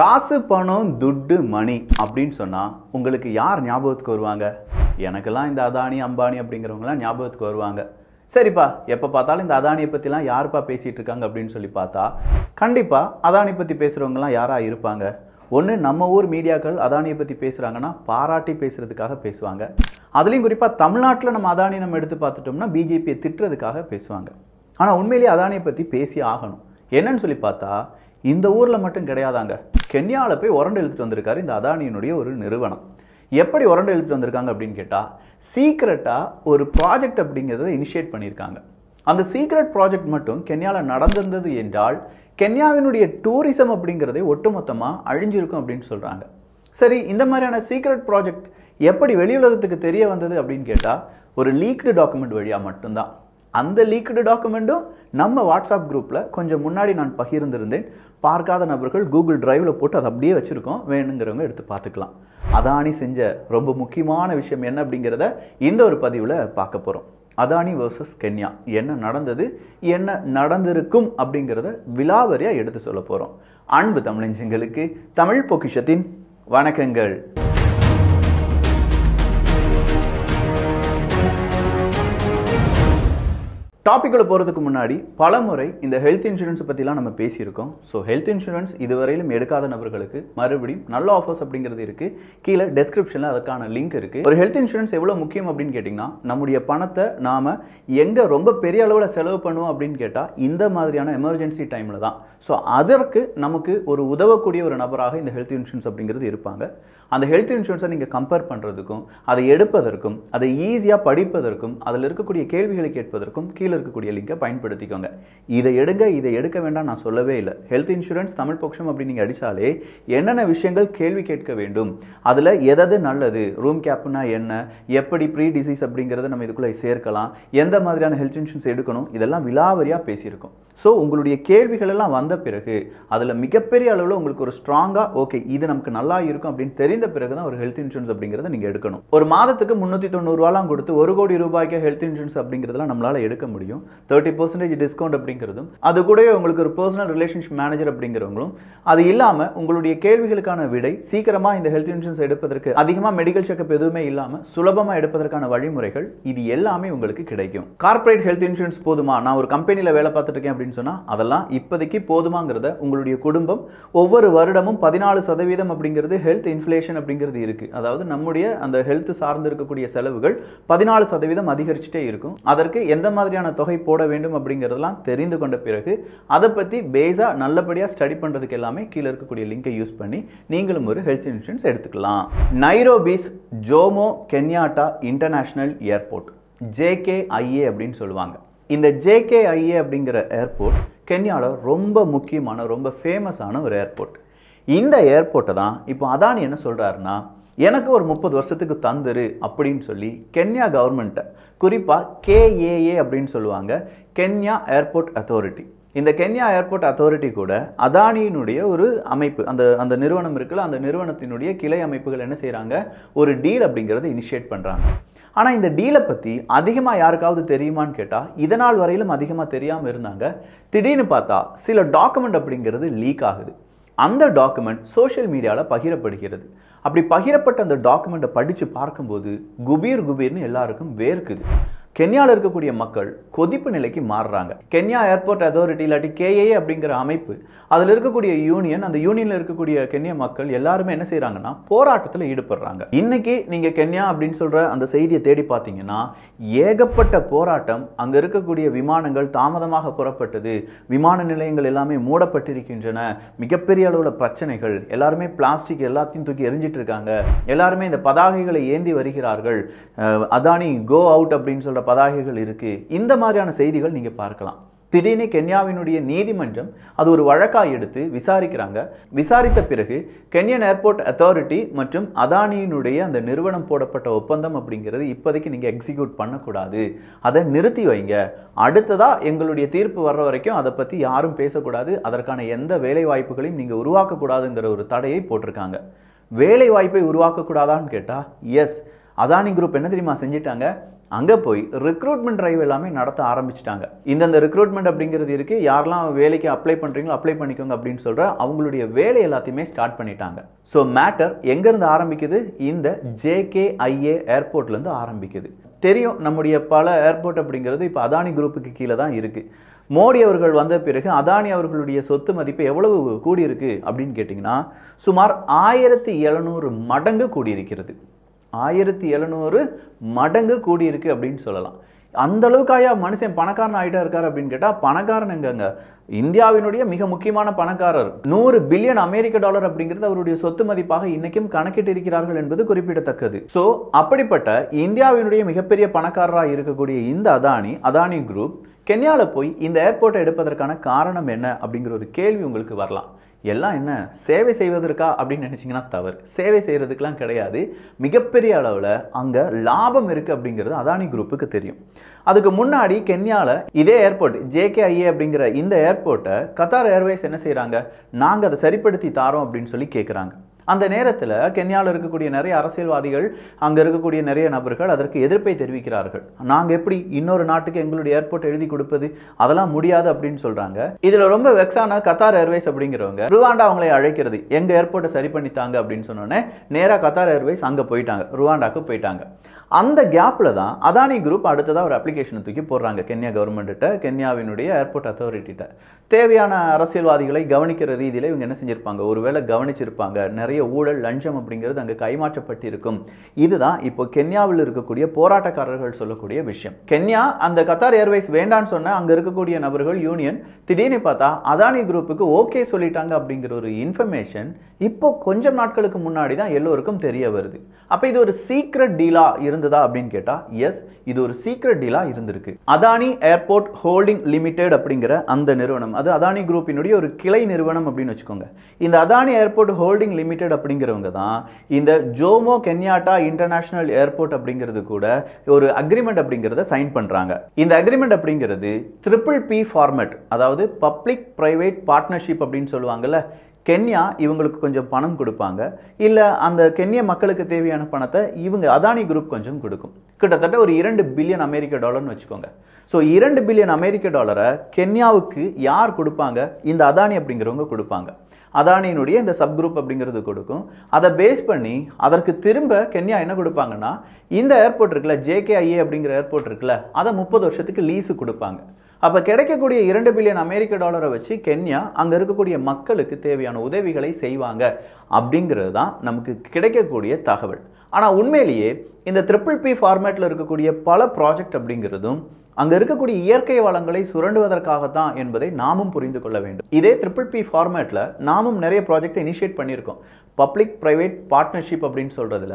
காசு பணம் துட்டு மணி அப்படின்னு சொன்னால் உங்களுக்கு யார் ஞாபகத்துக்கு வருவாங்க எனக்கெல்லாம் இந்த அதானி அம்பானி அப்படிங்கிறவங்கலாம் ஞாபகத்துக்கு வருவாங்க சரிப்பா எப்போ பார்த்தாலும் இந்த அதானியை பற்றிலாம் யாருப்பா பேசிகிட்டு இருக்காங்க அப்படின்னு சொல்லி பார்த்தா கண்டிப்பாக அதானி பற்றி பேசுகிறவங்களாம் யாராக இருப்பாங்க ஒன்று நம்ம ஊர் மீடியாக்கள் அதானியை பற்றி பேசுகிறாங்கன்னா பாராட்டி பேசுகிறதுக்காக பேசுவாங்க அதுலேயும் குறிப்பாக தமிழ்நாட்டில் நம்ம அதானி நம்ம எடுத்து பார்த்துட்டோம்னா பிஜேபியை திட்டுறதுக்காக பேசுவாங்க ஆனால் உண்மையிலேயே அதானியை பற்றி பேசி ஆகணும் என்னன்னு சொல்லி பார்த்தா இந்த ஊரில் மட்டும் கிடையாதாங்க கென்யாவில் போய் உரண்டு எழுத்துட்டு வந்திருக்காரு இந்த அதானியினுடைய ஒரு நிறுவனம் எப்படி உரண்டு எழுத்துட்டு வந்திருக்காங்க அப்படின்னு கேட்டால் சீக்ரெட்டாக ஒரு ப்ராஜெக்ட் அப்படிங்கிறத இனிஷியேட் பண்ணியிருக்காங்க அந்த சீக்ரெட் ப்ராஜெக்ட் மட்டும் கென்யாவில் நடந்திருந்தது என்றால் கென்யாவினுடைய டூரிசம் அப்படிங்கிறதே ஒட்டுமொத்தமாக அழிஞ்சிருக்கும் அப்படின்னு சொல்கிறாங்க சரி இந்த மாதிரியான சீக்ரெட் ப்ராஜெக்ட் எப்படி வெளியுலகத்துக்கு தெரிய வந்தது அப்படின்னு கேட்டால் ஒரு லீக்டு டாக்குமெண்ட் வழியாக மட்டும்தான் அந்த லீக்டு டாக்குமெண்ட்டும் நம்ம வாட்ஸ்அப் குரூப்பில் கொஞ்சம் முன்னாடி நான் பகிர்ந்திருந்தேன் பார்க்காத நபர்கள் கூகுள் டிரைவில் போட்டு அதை அப்படியே வச்சுருக்கோம் வேணுங்கிறவங்க எடுத்து பார்த்துக்கலாம் அதானி செஞ்ச ரொம்ப முக்கியமான விஷயம் என்ன அப்படிங்கிறத இந்த ஒரு பதிவில் பார்க்க போகிறோம் அதானி வர்சஸ் கென்யா என்ன நடந்தது என்ன நடந்திருக்கும் அப்படிங்கிறத விலாவரியாக எடுத்து சொல்ல போகிறோம் அன்பு தமிழஞ்சங்களுக்கு தமிழ் பொக்கிஷத்தின் வணக்கங்கள் டாப்பிக்கில் போகிறதுக்கு முன்னாடி பல முறை இந்த ஹெல்த் இன்சூரன்ஸ் பற்றிலாம் நம்ம பேசியிருக்கோம் ஸோ ஹெல்த் இன்சூரன்ஸ் இதுவரையிலும் எடுக்காத நபர்களுக்கு மறுபடியும் நல்ல ஆஃபர்ஸ் அப்படிங்கிறது இருக்குது கீழே டெஸ்கிரிப்ஷனில் அதுக்கான லிங்க் இருக்குது ஒரு ஹெல்த் இன்சூரன்ஸ் எவ்வளோ முக்கியம் அப்படின்னு கேட்டிங்கன்னா நம்முடைய பணத்தை நாம் எங்கே ரொம்ப பெரிய அளவில் செலவு பண்ணுவோம் அப்படின்னு கேட்டால் இந்த மாதிரியான எமர்ஜென்சி டைமில் தான் ஸோ அதற்கு நமக்கு ஒரு உதவக்கூடிய ஒரு நபராக இந்த ஹெல்த் இன்சூரன்ஸ் அப்படிங்கிறது இருப்பாங்க அந்த ஹெல்த் இன்சூரன்ஸை நீங்கள் கம்பேர் பண்ணுறதுக்கும் அதை எடுப்பதற்கும் அதை ஈஸியாக படிப்பதற்கும் அதில் இருக்கக்கூடிய கேள்விகளை கேட்பதற்கும் கீழே இருக்கக்கூடிய லிங்கை பயன்படுத்திக்கோங்க இதை எடுங்க இதை எடுக்க வேண்டாம் நான் சொல்லவே இல்லை ஹெல்த் இன்சூரன்ஸ் தமிழ் பக்ஷம் அப்படி நீங்கள் அடித்தாலே என்னென்ன விஷயங்கள் கேள்வி கேட்க வேண்டும் அதில் எதாவது நல்லது ரூம் கேப்னா என்ன எப்படி ப்ரீ டிசீஸ் அப்படிங்கிறத நம்ம இதுக்குள்ளே சேர்க்கலாம் எந்த மாதிரியான ஹெல்த் இன்சூரன்ஸ் எடுக்கணும் இதெல்லாம் விலாவரியாக பேசியிருக்கோம் ஸோ உங்களுடைய கேள்விகள் எல்லாம் வந்த பிறகு அதில் மிகப்பெரிய அளவில் உங்களுக்கு ஒரு ஸ்ட்ராங்காக ஓகே இது நமக்கு நல்லா இருக்கும் அப்படின்னு தெரிந்த பிறகு தான் ஒரு ஹெல்த் இன்சூரன்ஸ் அப்படிங்கிறத நீங்கள் எடுக்கணும் ஒரு மாதத்துக்கு முந்நூற்றி தொண்ணூறுவாலாம் கொடுத்து ஒரு கோடி ரூபாய்க்கு ஹெல்த் இன்சூரன்ஸ் அப்படிங்கிறதுலாம் நம்மளால் எடுக்க முடியும் தேர்ட்டி பர்சன்டேஜ் டிஸ்கவுண்ட் அப்படிங்கிறதும் அது கூட உங்களுக்கு ஒரு பர்சனல் ரிலேஷன்ஷிப் மேனேஜர் அப்படிங்கிறவங்களும் அது இல்லாமல் உங்களுடைய கேள்விகளுக்கான விடை சீக்கிரமாக இந்த ஹெல்த் இன்சூரன்ஸ் எடுப்பதற்கு அதிகமாக மெடிக்கல் செக்அப் எதுவுமே இல்லாமல் சுலபமாக எடுப்பதற்கான வழிமுறைகள் இது எல்லாமே உங்களுக்கு கிடைக்கும் கார்பரேட் ஹெல்த் இன்சூரன்ஸ் போதுமா நான் ஒரு கம்பெனியில் வேலை பார்த்துட்டு இருக்கேன் அப்படின்னு சொன்னால் அதெல்லாம் இப்போதைக்கு போதுமாங்கிறத உங்களுடைய குடும்பம் ஒவ்வொரு வருடமும் பதினாலு சதவீதம் அப்படிங்கிறது ஹெல்த் இன்ஃப்ளேஷன் அப்படிங்கிறது இருக்குது அதாவது நம்முடைய அந்த ஹெல்த் சார்ந்து இருக்கக்கூடிய செலவுகள் பதினாலு சதவீதம் அதிகரிச்சுட்டே இருக்கும் அதற்கு எந்த மாதிரியான தொகை போட வேண்டும் அப்படிங்கிறதெல்லாம் தெரிந்து கொண்ட பிறகு அதை பற்றி பேஸாக நல்லபடியாக ஸ்டடி பண்ணுறதுக்கு எல்லாமே கீழே இருக்கக்கூடிய லிங்கை யூஸ் பண்ணி நீங்களும் ஒரு ஹெல்த் இன்சூரன்ஸ் எடுத்துக்கலாம் Nairobi's Jomo Kenyatta international airport JKIA அப்படின்னு சொல்லுவாங்க இந்த ஜேகேஐஏ அப்படிங்கிற ஏர்போர்ட் கென்யாவில் ரொம்ப முக்கியமான ரொம்ப ஃபேமஸான ஒரு ஏர்போர்ட் இந்த ஏர்போர்ட்டை தான் இப்போ அதானி என்ன சொல்கிறாருன்னா எனக்கு ஒரு முப்பது வருஷத்துக்கு தந்துரு அப்படின்னு சொல்லி கென்யா கவர்மெண்ட்டை குறிப்பாக கேஏஏ அப்படின்னு சொல்லுவாங்க கென்யா ஏர்போர்ட் அத்தாரிட்டி இந்த கென்யா ஏர்போர்ட் அத்தாரிட்டி கூட அதானியினுடைய ஒரு அமைப்பு அந்த அந்த நிறுவனம் இருக்குல்ல அந்த நிறுவனத்தினுடைய கிளை அமைப்புகள் என்ன செய்கிறாங்க ஒரு டீல் அப்படிங்கிறத இனிஷியேட் பண்ணுறாங்க ஆனால் இந்த டீலை பற்றி அதிகமாக யாருக்காவது தெரியுமான்னு கேட்டால் இதனால் வரையிலும் அதிகமாக தெரியாமல் இருந்தாங்க திடீர்னு பார்த்தா சில டாக்குமெண்ட் அப்படிங்கிறது லீக் ஆகுது அந்த டாக்குமெண்ட் சோஷியல் மீடியாவில் பகிரப்படுகிறது அப்படி பகிரப்பட்ட அந்த டாக்குமெண்ட்டை படித்து பார்க்கும்போது குபீர் குபீர்னு எல்லாருக்கும் வேர்க்குது கென்யாவில் இருக்கக்கூடிய மக்கள் கொதிப்பு நிலைக்கு மாறுறாங்க கென்யா ஏர்போர்ட் அதாரிட்டி இல்லாட்டி கேஏ அப்படிங்கிற அமைப்பு அதில் இருக்கக்கூடிய யூனியன் அந்த யூனியனில் இருக்கக்கூடிய கென்யா மக்கள் எல்லாருமே என்ன செய்கிறாங்கன்னா போராட்டத்தில் ஈடுபடுறாங்க இன்னைக்கு நீங்கள் கென்யா அப்படின்னு சொல்கிற அந்த செய்தியை தேடி பார்த்தீங்கன்னா ஏகப்பட்ட போராட்டம் அங்கே இருக்கக்கூடிய விமானங்கள் தாமதமாக புறப்பட்டது விமான நிலையங்கள் எல்லாமே மூடப்பட்டிருக்கின்றன மிகப்பெரிய அளவில் பிரச்சனைகள் எல்லாருமே பிளாஸ்டிக் எல்லாத்தையும் தூக்கி எரிஞ்சிட்டு இருக்காங்க எல்லாருமே இந்த பதாகைகளை ஏந்தி வருகிறார்கள் அதானி கோ அவுட் அப்படின்னு சொல்கிற பதாகைகள் இருக்குது இந்த மாதிரியான செய்திகள் நீங்கள் பார்க்கலாம் திடீர்னு கென்யாவினுடைய நீதிமன்றம் அது ஒரு வழக்காக எடுத்து விசாரிக்கிறாங்க விசாரித்த பிறகு கென்யன் ஏர்போர்ட் அத்தாரிட்டி மற்றும் அதானியினுடைய அந்த நிறுவனம் போடப்பட்ட ஒப்பந்தம் அப்படிங்கிறது இப்போதைக்கு நீங்கள் எக்ஸிக்யூட் பண்ணக்கூடாது அதை நிறுத்தி வைங்க அடுத்ததாக எங்களுடைய தீர்ப்பு வர்ற வரைக்கும் அதை பற்றி யாரும் பேசக்கூடாது அதற்கான எந்த வேலை வாய்ப்புகளையும் நீங்கள் உருவாக்கக்கூடாதுங்கிற ஒரு தடையை போட்டிருக்காங்க வேலை வாய்ப்பை உருவாக்கக்கூடாதான்னு கேட்டால் எஸ் அதானி குரூப் என்ன தெரியுமா செஞ்சிட்டாங்க அங்கே போய் ரெக்ரூட்மெண்ட் ட்ரைவ் எல்லாமே நடத்த ஆரம்பிச்சிட்டாங்க இந்தந்த ரெக்ரூட்மெண்ட் அப்படிங்கிறது இருக்குது யாரெல்லாம் வேலைக்கு அப்ளை பண்ணுறீங்களோ அப்ளை பண்ணிக்கோங்க அப்படின்னு சொல்கிற அவங்களுடைய வேலை எல்லாத்தையுமே ஸ்டார்ட் பண்ணிட்டாங்க ஸோ மேட்டர் எங்கேருந்து ஆரம்பிக்குது இந்த ஜேகேஐஏ ஏர்போர்ட்லேருந்து ஆரம்பிக்குது தெரியும் நம்முடைய பல ஏர்போர்ட் அப்படிங்கிறது இப்போ அதானி குரூப்புக்கு கீழே தான் இருக்குது மோடி அவர்கள் வந்த பிறகு அதானி அவர்களுடைய சொத்து மதிப்பு எவ்வளவு கூடியிருக்கு அப்படின்னு கேட்டிங்கன்னா சுமார் ஆயிரத்தி எழுநூறு மடங்கு கூடியிருக்கிறது ஆயிரத்தி எழுநூறு மடங்கு கூடியிருக்கு அப்படின்னு சொல்லலாம் அந்த அளவுக்கு ஆயா மனுஷன் பணக்காரன் ஆகிட்டா இருக்கார் அப்படின்னு கேட்டால் பணக்காரன் எங்கங்க இந்தியாவினுடைய மிக முக்கியமான பணக்காரர் நூறு பில்லியன் அமெரிக்க டாலர் அப்படிங்கிறது அவருடைய சொத்து மதிப்பாக இன்னைக்கும் கணக்கிட்டு இருக்கிறார்கள் என்பது குறிப்பிடத்தக்கது ஸோ அப்படிப்பட்ட இந்தியாவினுடைய மிகப்பெரிய பணக்காரராக இருக்கக்கூடிய இந்த அதானி அதானி குரூப் கென்யாவில் போய் இந்த ஏர்போர்ட்டை எடுப்பதற்கான காரணம் என்ன அப்படிங்கிற ஒரு கேள்வி உங்களுக்கு வரலாம் எல்லாம் என்ன சேவை செய்வதற்கா அப்படின்னு நினச்சிங்கன்னா தவறு சேவை செய்கிறதுக்கெலாம் கிடையாது மிகப்பெரிய அளவில் அங்கே லாபம் இருக்குது அப்படிங்கிறது அதானி குரூப்புக்கு தெரியும் அதுக்கு முன்னாடி கென்யாவில் இதே ஏர்போர்ட் ஜேகேஐஏ அப்படிங்கிற இந்த ஏர்போர்ட்டை கத்தார் ஏர்வேஸ் என்ன செய்கிறாங்க நாங்கள் அதை சரிப்படுத்தி தாரோம் அப்படின்னு சொல்லி கேட்குறாங்க அந்த நேரத்தில் கென்யாவில் இருக்கக்கூடிய நிறைய அரசியல்வாதிகள் அங்கே இருக்கக்கூடிய நிறைய நபர்கள் அதற்கு எதிர்ப்பை தெரிவிக்கிறார்கள் நாங்கள் எப்படி இன்னொரு நாட்டுக்கு எங்களுடைய ஏர்போர்ட் எழுதி கொடுப்பது அதெல்லாம் முடியாது அப்படின்னு சொல்கிறாங்க இதில் ரொம்ப வெக்ஸான கத்தார் ஏர்வேஸ் அப்படிங்கிறவங்க ருவாண்டா அவங்களை அழைக்கிறது எங்கள் ஏர்போர்ட்டை சரி பண்ணித்தாங்க அப்படின்னு சொன்னோன்னே நேராக கத்தார் ஏர்வேஸ் அங்கே போயிட்டாங்க ருவாண்டாக்கு போயிட்டாங்க அந்த கேப்பில் தான் அதானி குரூப் அடுத்ததாக ஒரு அப்ளிகேஷனை தூக்கி போடுறாங்க கென்யா கவர்மெண்ட்டிட்ட கென்யாவினுடைய ஏர்போர்ட் அத்தாரிட்டிகிட்ட தேவையான அரசியல்வாதிகளை கவனிக்கிற ரீதியில் இவங்க என்ன செஞ்சுருப்பாங்க ஒருவேளை கவனிச்சிருப்பாங்க நிறைய ஊழல் லஞ்சம் அப்படிங்கிறது அங்கே கைமாற்றப்பட்டிருக்கும் இதுதான் இப்போ கென்யாவில் இருக்கக்கூடிய போராட்டக்காரர்கள் சொல்லக்கூடிய விஷயம் கென்யா அந்த கத்தார் ஏர்வேஸ் வேண்டான்னு சொன்ன அங்கே இருக்கக்கூடிய நபர்கள் யூனியன் திடீர்னு பார்த்தா அதானி குரூப்புக்கு ஓகே சொல்லிட்டாங்க அப்படிங்கிற ஒரு இன்ஃபர்மேஷன் இப்போ கொஞ்சம் நாட்களுக்கு முன்னாடி தான் எல்லோருக்கும் தெரிய வருது அப்போ இது ஒரு சீக்ரெட் டீலாக இருந்து இருந்ததா அப்படின்னு கேட்டால் எஸ் இது ஒரு சீக்ரெட் டீலாக இருந்திருக்கு அதானி ஏர்போர்ட் ஹோல்டிங் லிமிடெட் அப்படிங்கிற அந்த நிறுவனம் அது அதானி குரூப்பினுடைய ஒரு கிளை நிறுவனம் அப்படின்னு வச்சுக்கோங்க இந்த அதானி ஏர்போர்ட் ஹோல்டிங் லிமிடெட் அப்படிங்கிறவங்க தான் இந்த ஜோமோ கென்யாட்டா இன்டர்நேஷனல் ஏர்போர்ட் அப்படிங்கிறது கூட ஒரு அக்ரிமெண்ட் அப்படிங்கிறத சைன் பண்ணுறாங்க இந்த அக்ரிமெண்ட் அப்படிங்கிறது ட்ரிபிள் பி ஃபார்மேட் அதாவது பப்ளிக் ப்ரைவேட் பார்ட்னர்ஷிப் அப்படின்னு சொல்லுவாங்கல்ல கென்யா இவங்களுக்கு கொஞ்சம் பணம் கொடுப்பாங்க இல்லை அந்த கென்ய மக்களுக்கு தேவையான பணத்தை இவங்க அதானி குரூப் கொஞ்சம் கொடுக்கும் கிட்டத்தட்ட ஒரு இரண்டு பில்லியன் அமெரிக்க டாலர்னு வச்சுக்கோங்க ஸோ இரண்டு பில்லியன் அமெரிக்க டாலரை கென்யாவுக்கு யார் கொடுப்பாங்க இந்த அதானி அப்படிங்கிறவங்க கொடுப்பாங்க அதானியினுடைய இந்த சப்குரூப் அப்படிங்கிறது கொடுக்கும் அதை பேஸ் பண்ணி அதற்கு திரும்ப கென்யா என்ன கொடுப்பாங்கன்னா இந்த ஏர்போர்ட் இருக்குல்ல ஜேகேஐஏ அப்படிங்கிற ஏர்போர்ட் இருக்குல்ல அதை முப்பது வருஷத்துக்கு லீஸு கொடுப்பாங்க அப்போ கிடைக்கக்கூடிய இரண்டு பில்லியன் அமெரிக்க டாலரை வச்சு கென்யா அங்கே இருக்கக்கூடிய மக்களுக்கு தேவையான உதவிகளை செய்வாங்க அப்படிங்கிறது தான் நமக்கு கிடைக்கக்கூடிய தகவல் ஆனால் உண்மையிலேயே இந்த ட்ரிப்பிள் பி ஃபார்மேட்டில் இருக்கக்கூடிய பல ப்ராஜெக்ட் அப்படிங்கிறதும் அங்கே இருக்கக்கூடிய இயற்கை வளங்களை சுரண்டுவதற்காகத்தான் என்பதை நாமும் புரிந்து கொள்ள வேண்டும் இதே ட்ரிபிள் பி ஃபார்மேட்டில் நாமும் நிறைய ப்ராஜெக்டை இனிஷியேட் பண்ணியிருக்கோம் பப்ளிக் ப்ரைவேட் பார்ட்னர்ஷிப் அப்படின்னு சொல்கிறதுல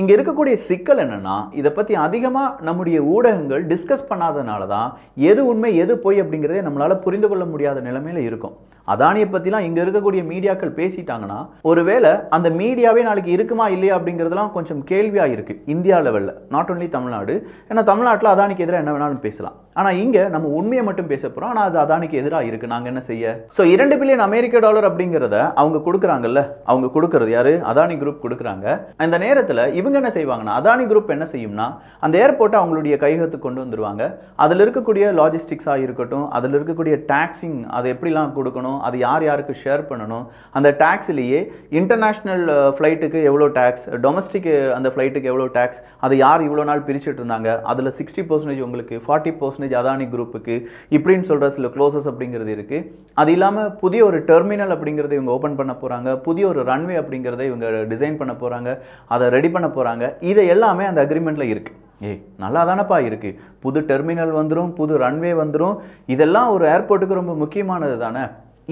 இங்கே இருக்கக்கூடிய சிக்கல் என்னென்னா இதை பற்றி அதிகமாக நம்முடைய ஊடகங்கள் டிஸ்கஸ் பண்ணாதனால தான் எது உண்மை எது போய் அப்படிங்கிறதே நம்மளால் புரிந்து கொள்ள முடியாத நிலைமையில் இருக்கும் அதானியை பற்றிலாம் இங்கே இருக்கக்கூடிய மீடியாக்கள் பேசிட்டாங்கன்னா ஒருவேளை அந்த மீடியாவே நாளைக்கு இருக்குமா இல்லையா அப்படிங்கிறதுலாம் கொஞ்சம் கேள்வியாக இருக்குது இந்தியா லெவலில் நாட் ஒன்லி தமிழ்நாடு ஏன்னா தமிழ்நாட்டில் அதானிக்கு எதிராக என்ன வேணாலும் பேசலாம் ஆனால் இங்கே நம்ம உண்மையை மட்டும் பேச போகிறோம் ஆனால் அது அதானிக்கு எதிராக இருக்குது நாங்கள் என்ன செய்ய ஸோ இரண்டு பில்லியன் அமெரிக்க டாலர் அப்படிங்கிறத அவங்க கொடுக்குறாங்கல்ல அவங்க கொடுக்குறது யார் அதானி குரூப் கொடுக்குறாங்க அந்த நேரத்தில் இவங்க என்ன செய்வாங்கன்னா அதானி குரூப் என்ன செய்யும்னா அந்த ஏர்போர்ட்டை அவங்களுடைய கையகத்துக்கு கொண்டு வந்துருவாங்க அதில் இருக்கக்கூடிய லாஜிஸ்டிக்ஸாக இருக்கட்டும் அதில் இருக்கக்கூடிய டேக்ஸிங் அதை எப்படிலாம் கொடுக்கணும் பண்ணணும் அது யார் யாருக்கு ஷேர் பண்ணணும் அந்த டேக்ஸ்லேயே இன்டர்நேஷ்னல் ஃப்ளைட்டுக்கு எவ்வளோ டேக்ஸ் டொமஸ்டிக் அந்த ஃப்ளைட்டுக்கு எவ்வளோ டேக்ஸ் அதை யார் இவ்வளோ நாள் பிரிச்சுட்டு இருந்தாங்க அதில் சிக்ஸ்டி பர்சன்டேஜ் உங்களுக்கு ஃபார்ட்டி பர்சன்டேஜ் அதானி குரூப்புக்கு இப்படின்னு சொல்கிற சில க்ளோசஸ் அப்படிங்கிறது இருக்குது அது இல்லாமல் புதிய ஒரு டெர்மினல் அப்படிங்கிறத இவங்க ஓப்பன் பண்ண போகிறாங்க புதிய ஒரு ரன்வே அப்படிங்கிறத இவங்க டிசைன் பண்ண போகிறாங்க அதை ரெடி பண்ண போகிறாங்க இதை எல்லாமே அந்த அக்ரிமெண்ட்டில் இருக்குது ஏய் நல்லா தானேப்பா இருக்குது புது டெர்மினல் வந்துடும் புது ரன்வே வந்துடும் இதெல்லாம் ஒரு ஏர்போர்ட்டுக்கு ரொம்ப முக்கியமானது தானே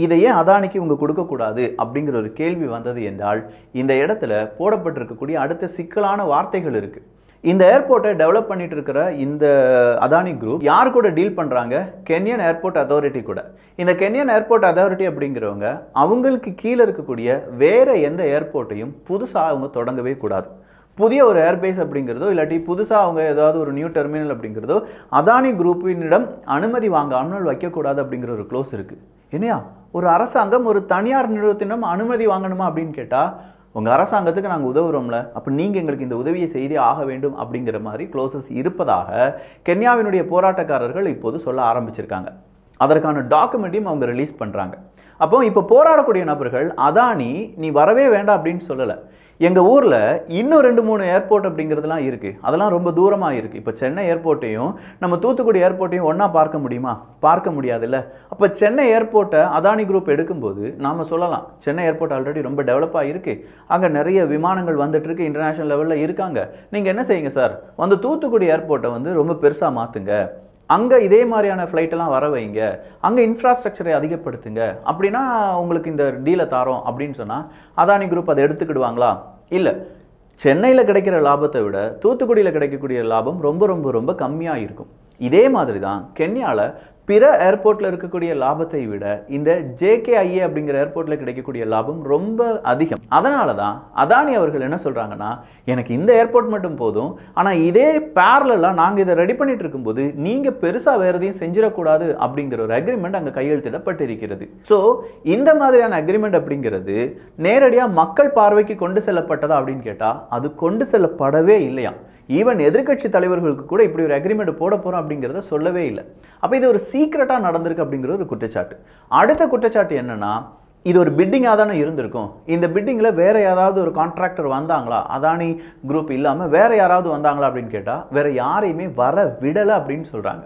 இதை ஏன் அதானிக்கு இவங்க கொடுக்கக்கூடாது அப்படிங்கிற ஒரு கேள்வி வந்தது என்றால் இந்த இடத்துல போடப்பட்டிருக்கக்கூடிய அடுத்த சிக்கலான வார்த்தைகள் இருக்குது இந்த ஏர்போர்ட்டை டெவலப் பண்ணிட்டு இருக்கிற இந்த அதானி குரூப் யார் கூட டீல் பண்ணுறாங்க கென்யன் ஏர்போர்ட் அத்தாரிட்டி கூட இந்த கென்யன் ஏர்போர்ட் அத்தாரிட்டி அப்படிங்கிறவங்க அவங்களுக்கு கீழே இருக்கக்கூடிய வேற எந்த ஏர்போர்ட்டையும் புதுசாக அவங்க தொடங்கவே கூடாது புதிய ஒரு ஏர்பேஸ் அப்படிங்கிறதோ இல்லாட்டி புதுசாக அவங்க ஏதாவது ஒரு நியூ டெர்மினல் அப்படிங்கிறதோ அதானி குரூப்பினிடம் அனுமதி வாங்காமல் வைக்கக்கூடாது அப்படிங்கிற ஒரு க்ளோஸ் இருக்குது என்னையா ஒரு அரசாங்கம் ஒரு தனியார் நிறுவனத்தினம் அனுமதி வாங்கணுமா அப்படின்னு கேட்டால் உங்கள் அரசாங்கத்துக்கு நாங்கள் உதவுறோம்ல அப்போ நீங்கள் எங்களுக்கு இந்த உதவியை செய்தே ஆக வேண்டும் அப்படிங்கிற மாதிரி க்ளோசஸ் இருப்பதாக கென்யாவினுடைய போராட்டக்காரர்கள் இப்போது சொல்ல ஆரம்பிச்சிருக்காங்க அதற்கான டாக்குமெண்ட்டையும் அவங்க ரிலீஸ் பண்ணுறாங்க அப்போ இப்போ போராடக்கூடிய நபர்கள் அதானி நீ வரவே வேண்டாம் அப்படின்னு சொல்லலை எங்கள் ஊரில் இன்னும் ரெண்டு மூணு ஏர்போர்ட் அப்படிங்கிறதுலாம் இருக்குது அதெல்லாம் ரொம்ப தூரமாக இருக்குது இப்போ சென்னை ஏர்போர்ட்டையும் நம்ம தூத்துக்குடி ஏர்போர்ட்டையும் ஒன்றா பார்க்க முடியுமா பார்க்க முடியாதுல்ல அப்போ சென்னை ஏர்போர்ட்டை அதானி குரூப் எடுக்கும்போது நாம் சொல்லலாம் சென்னை ஏர்போர்ட் ஆல்ரெடி ரொம்ப டெவலப்பாக இருக்குது அங்கே நிறைய விமானங்கள் வந்துட்டுருக்கு இன்டர்நேஷ்னல் லெவலில் இருக்காங்க நீங்கள் என்ன செய்யுங்க சார் வந்து தூத்துக்குடி ஏர்போர்ட்டை வந்து ரொம்ப பெருசாக மாற்றுங்க அங்கே இதே மாதிரியான ஃப்ளைட்டெல்லாம் வர வைங்க அங்கே இன்ஃப்ராஸ்ட்ரக்சரை அதிகப்படுத்துங்க அப்படின்னா உங்களுக்கு இந்த டீலை தாரோம் அப்படின்னு சொன்னால் அதானி குரூப் அதை எடுத்துக்கிடுவாங்களா இல்லை சென்னையில் கிடைக்கிற லாபத்தை விட தூத்துக்குடியில் கிடைக்கக்கூடிய லாபம் ரொம்ப ரொம்ப ரொம்ப கம்மியாக இருக்கும் இதே மாதிரி தான் கென்யாவில் பிற ஏர்போர்ட்டில் இருக்கக்கூடிய லாபத்தை விட இந்த ஜேகேஐஏ அப்படிங்கிற ஏர்போர்ட்டில் கிடைக்கக்கூடிய லாபம் ரொம்ப அதிகம் அதனால தான் அதானி அவர்கள் என்ன சொல்கிறாங்கன்னா எனக்கு இந்த ஏர்போர்ட் மட்டும் போதும் ஆனால் இதே பேரலாம் நாங்கள் இதை ரெடி பண்ணிட்டு இருக்கும்போது நீங்கள் பெருசாக வேறு எதையும் செஞ்சிடக்கூடாது அப்படிங்கிற ஒரு அக்ரிமெண்ட் அங்கே கையெழுத்திடப்பட்டிருக்கிறது ஸோ இந்த மாதிரியான அக்ரிமெண்ட் அப்படிங்கிறது நேரடியாக மக்கள் பார்வைக்கு கொண்டு செல்லப்பட்டதா அப்படின்னு கேட்டால் அது கொண்டு செல்லப்படவே இல்லையா ஈவன் எதிர்கட்சி தலைவர்களுக்கு கூட இப்படி ஒரு அக்ரிமெண்ட் போட போகிறோம் அப்படிங்கிறத சொல்லவே இல்லை அப்போ இது ஒரு சீக்ரெட்டாக நடந்திருக்கு அப்படிங்கிறது ஒரு குற்றச்சாட்டு அடுத்த குற்றச்சாட்டு என்னென்னா இது ஒரு பிட்டிங்காக தானே இருந்திருக்கும் இந்த பிட்டிங்கில் வேறு யாராவது ஒரு கான்ட்ராக்டர் வந்தாங்களா அதானி குரூப் இல்லாமல் வேறு யாராவது வந்தாங்களா அப்படின்னு கேட்டால் வேறு யாரையுமே வர விடலை அப்படின்னு சொல்கிறாங்க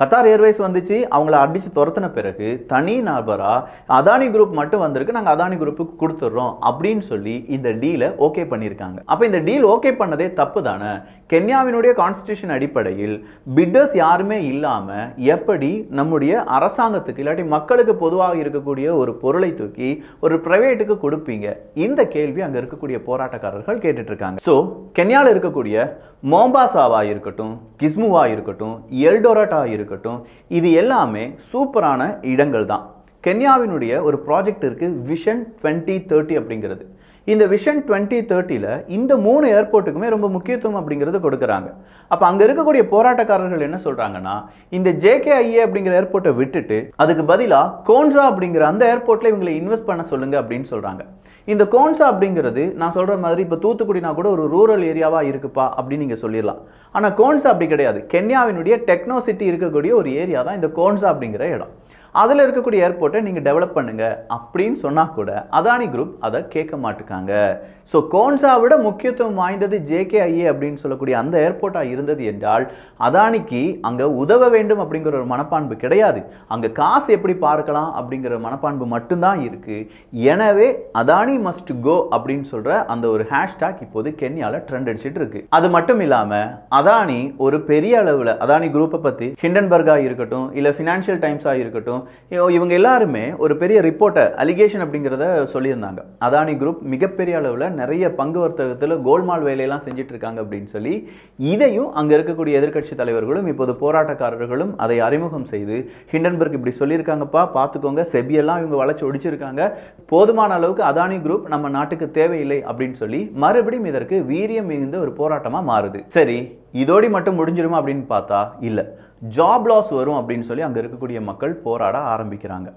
கத்தார் ஏர்வேஸ் வந்துச்சு அவங்கள அடித்து துரத்தின பிறகு தனி நபராக அதானி குரூப் மட்டும் வந்திருக்கு நாங்கள் அதானி குரூப்புக்கு கொடுத்துட்றோம் அப்படின்னு சொல்லி இந்த டீலை ஓகே பண்ணியிருக்காங்க அப்போ இந்த டீல் ஓகே பண்ணதே தப்பு தானே கென்யாவினுடைய கான்ஸ்டியூஷன் அடிப்படையில் பிட்டர்ஸ் யாருமே இல்லாமல் எப்படி நம்முடைய அரசாங்கத்துக்கு இல்லாட்டி மக்களுக்கு பொதுவாக இருக்கக்கூடிய ஒரு பொருளை தூக்கி ஒரு பிரைவேட்டுக்கு கொடுப்பீங்க இந்த கேள்வி அங்கே இருக்கக்கூடிய போராட்டக்காரர்கள் கேட்டுட்ருக்காங்க ஸோ கென்யாவில் இருக்கக்கூடிய மோம்பாசாவாக இருக்கட்டும் கிஸ்முவாக இருக்கட்டும் எல்டோரட்டாக இருக்கட்டும் இருக்கட்டும் இது எல்லாமே சூப்பரான இடங்கள் தான் கென்யாவினுடைய ஒரு ப்ராஜெக்ட் இருக்குது விஷன் டுவெண்ட்டி தேர்ட்டி அப்படிங்கிறது இந்த விஷன் டுவெண்ட்டி தேர்ட்டியில் இந்த மூணு ஏர்போர்ட்டுக்குமே ரொம்ப முக்கியத்துவம் அப்படிங்கிறது கொடுக்குறாங்க அப்போ அங்கே இருக்கக்கூடிய போராட்டக்காரர்கள் என்ன சொல்கிறாங்கன்னா இந்த ஜேகேஐஏ அப்படிங்கிற ஏர்போர்ட்டை விட்டுட்டு அதுக்கு பதிலாக கோன்சா அப்படிங்கிற அந்த ஏர்போர்ட்டில் இவங்களை இன்வெஸ்ட் பண்ண சொல்லுங்கள் அப்படின்னு சொல்கிறாங்க இந்த கோன்சா அப்படிங்கிறது நான் சொல்கிற மாதிரி இப்போ தூத்துக்குடினா கூட ஒரு ரூரல் ஏரியாவாக இருக்குப்பா அப்படின்னு நீங்கள் சொல்லிடலாம் ஆனால் கோன்சா அப்படி கிடையாது கென்யாவினுடைய டெக்னோசிட்டி இருக்கக்கூடிய ஒரு ஏரியா தான் இந்த கோன்சா அப்படிங்கிற இடம் அதில் இருக்கக்கூடிய ஏர்போர்ட்டை நீங்கள் டெவலப் பண்ணுங்கள் அப்படின்னு சொன்னால் கூட அதானி குரூப் அதை கேட்க மாட்டுக்காங்க ஸோ கோன்சா விட முக்கியத்துவம் வாய்ந்தது ஜேகேஐஏ அப்படின்னு சொல்லக்கூடிய அந்த ஏர்போர்ட்டாக இருந்தது என்றால் அதானிக்கு அங்கே உதவ வேண்டும் அப்படிங்கிற ஒரு மனப்பான்பு கிடையாது அங்கே காசு எப்படி பார்க்கலாம் அப்படிங்கிற மனப்பான்பு மட்டும்தான் இருக்குது எனவே அதானி மஸ்ட் கோ அப்படின்னு சொல்கிற அந்த ஒரு ஹேஷ்டாக் இப்போது கென்யாவில் ட்ரெண்ட் அடிச்சுட்டு இருக்கு அது மட்டும் இல்லாமல் அதானி ஒரு பெரிய அளவில் அதானி குரூப்பை பற்றி ஹிண்டன்பர்காக இருக்கட்டும் இல்லை ஃபினான்ஷியல் டைம்ஸாக இருக்கட்டும் இவங்க எல்லாருமே ஒரு பெரிய ரிப்போர்ட்டை அலிகேஷன் அப்படிங்கிறத சொல்லியிருந்தாங்க அதானி குரூப் மிகப்பெரிய அளவில் நிறைய பங்கு வர்த்தகத்தில் கோல்மால் வேலையெல்லாம் செஞ்சுட்டு இருக்காங்க அப்படின்னு சொல்லி இதையும் அங்கே இருக்கக்கூடிய எதிர்கட்சி தலைவர்களும் இப்போது போராட்டக்காரர்களும் அதை அறிமுகம் செய்து ஹிண்டன்பர்க் இப்படி சொல்லியிருக்காங்கப்பா பார்த்துக்கோங்க செபியெல்லாம் இவங்க வளைச்சி ஒடிச்சிருக்காங்க போதுமான அளவுக்கு அதானி குரூப் நம்ம நாட்டுக்கு தேவையில்லை அப்படின்னு சொல்லி மறுபடியும் இதற்கு வீரியம் மிகுந்த ஒரு போராட்டமாக மாறுது சரி இதோடி மட்டும் முடிஞ்சிருமா அப்படின்னு பார்த்தா இல்லை ஜாப் லாஸ் வரும் அப்படின்னு சொல்லி அங்கே இருக்கக்கூடிய மக்கள் போராட ஆரம்பிக்கிறாங்க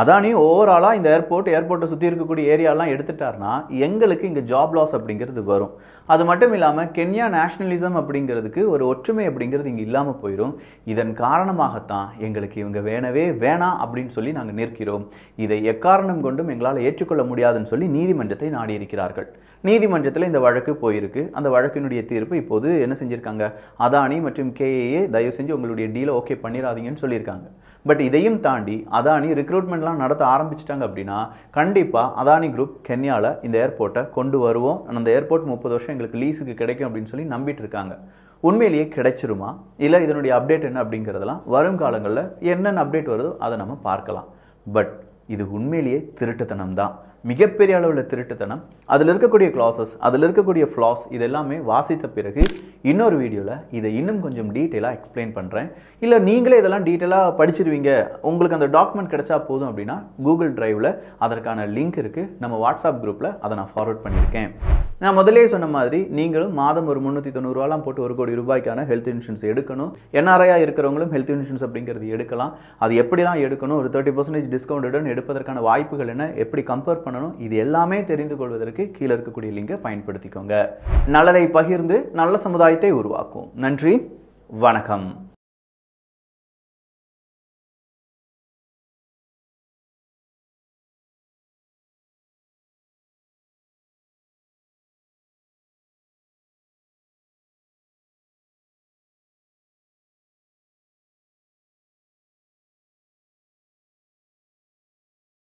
அதானி ஓவராலாக இந்த ஏர்போர்ட் ஏர்போர்ட்டை சுற்றி இருக்கக்கூடிய ஏரியாலாம் எடுத்துட்டார்னா எங்களுக்கு இங்கே ஜாப் லாஸ் அப்படிங்கிறது வரும் அது மட்டும் இல்லாமல் கென்யா நேஷ்னலிசம் அப்படிங்கிறதுக்கு ஒரு ஒற்றுமை அப்படிங்கிறது இங்கே இல்லாமல் போயிடும் இதன் காரணமாகத்தான் எங்களுக்கு இவங்க வேணவே வேணாம் அப்படின்னு சொல்லி நாங்கள் நிற்கிறோம் இதை எக்காரணம் கொண்டும் எங்களால் ஏற்றுக்கொள்ள முடியாதுன்னு சொல்லி நீதிமன்றத்தை நாடியிருக்கிறார்கள் நீதிமன்றத்தில் இந்த வழக்கு போயிருக்கு அந்த வழக்கினுடைய தீர்ப்பு இப்போது என்ன செஞ்சுருக்காங்க அதானி மற்றும் கேஏஏ தயவு செஞ்சு உங்களுடைய டீலை ஓகே பண்ணிடாதீங்கன்னு சொல்லியிருக்காங்க பட் இதையும் தாண்டி அதானி ரிக்ரூட்மெண்ட்லாம் நடத்த ஆரம்பிச்சிட்டாங்க அப்படின்னா கண்டிப்பாக அதானி குரூப் கென்யாவில் இந்த ஏர்போர்ட்டை கொண்டு வருவோம் அந்த ஏர்போர்ட் முப்பது வருஷம் எங்களுக்கு லீஸுக்கு கிடைக்கும் அப்படின்னு சொல்லி நம்பிட்டு இருக்காங்க உண்மையிலேயே கிடைச்சிருமா இல்லை இதனுடைய அப்டேட் என்ன அப்படிங்கிறதெல்லாம் வரும் காலங்களில் என்னென்ன அப்டேட் வருதோ அதை நம்ம பார்க்கலாம் பட் இது உண்மையிலேயே திருட்டுத்தனம் தான் மிகப்பெரிய அளவில் திருட்டுத்தனம் அதில் இருக்கக்கூடிய க்ளாஸஸ் அதில் இருக்கக்கூடிய ஃப்ளாஸ் இதெல்லாமே வாசித்த பிறகு இன்னொரு வீடியோவில் இதை இன்னும் கொஞ்சம் டீட்டெயிலாக எக்ஸ்பிளைன் பண்ணுறேன் இல்லை நீங்களே இதெல்லாம் டீட்டெயிலாக படிச்சிருவீங்க உங்களுக்கு அந்த டாக்குமெண்ட் கிடைச்சா போதும் அப்படின்னா கூகுள் ட்ரைவில் அதற்கான லிங்க் இருக்குது நம்ம வாட்ஸ்அப் குரூப்பில் அதை நான் ஃபார்வர்ட் பண்ணியிருக்கேன் நான் முதலே சொன்ன மாதிரி நீங்களும் மாதம் ஒரு முந்நூற்றி தொண்ணூறுவாலாம் போட்டு ஒரு கோடி ரூபாய்க்கான ஹெல்த் இன்சூரன்ஸ் எடுக்கணும் என்ஆர்ஐயாக இருக்கிறவங்களும் ஹெல்த் இன்சூரன்ஸ் அப்படிங்கிறது எடுக்கலாம் அது எப்படிலாம் எடுக்கணும் ஒரு தேர்ட்டி பர்சன்டேஜ் டிஸ்கவுண்டுடன் எடுப்பதற்கான வாய்ப்புகள் என்ன எப்படி கம்பேர் பண்ண பண்ணணும் இது எல்லாமே தெரிந்து கொள்வதற்கு கீழே இருக்கக்கூடிய லிங்கை பயன்படுத்திக்கோங்க நல்லதை பகிர்ந்து நல்ல சமுதாயத்தை உருவாக்கும் நன்றி வணக்கம்